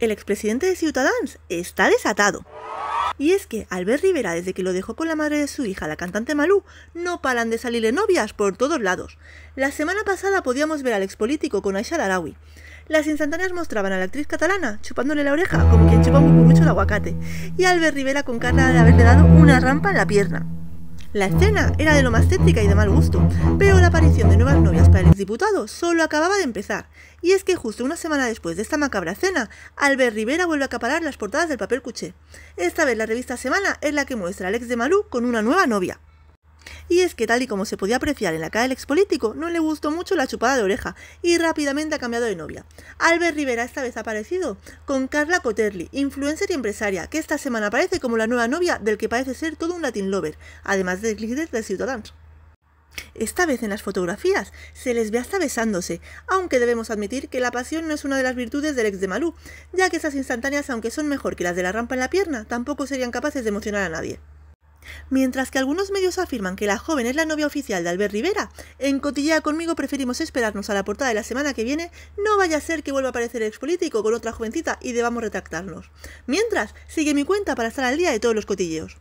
El expresidente de Ciudadans está desatado. Y es que Albert Rivera, desde que lo dejó con la madre de su hija, la cantante Malú, no paran de salirle novias por todos lados. La semana pasada podíamos ver al ex político con Aisha Darawi. Las instantáneas mostraban a la actriz catalana chupándole la oreja, como quien chupa un mucho de aguacate, y Albert Rivera con cara de haberle dado una rampa en la pierna. La escena era de lo más céptica y de mal gusto, pero la aparición de nuevas novias diputado solo acababa de empezar. Y es que justo una semana después de esta macabra cena, Albert Rivera vuelve a acaparar las portadas del papel cuché. Esta vez la revista Semana es la que muestra al ex de Malú con una nueva novia. Y es que tal y como se podía apreciar en la cara del ex político, no le gustó mucho la chupada de oreja y rápidamente ha cambiado de novia. Albert Rivera esta vez ha aparecido con Carla Cotterly, influencer y empresaria, que esta semana aparece como la nueva novia del que parece ser todo un Latin lover, además de líder de Ciudadanos. Esta vez en las fotografías se les ve hasta besándose, aunque debemos admitir que la pasión no es una de las virtudes del ex de Malú, ya que esas instantáneas, aunque son mejor que las de la rampa en la pierna, tampoco serían capaces de emocionar a nadie. Mientras que algunos medios afirman que la joven es la novia oficial de Albert Rivera, en Cotillea conmigo preferimos esperarnos a la portada de la semana que viene, no vaya a ser que vuelva a aparecer el expolítico con otra jovencita y debamos retractarnos. Mientras, sigue mi cuenta para estar al día de todos los cotilleos.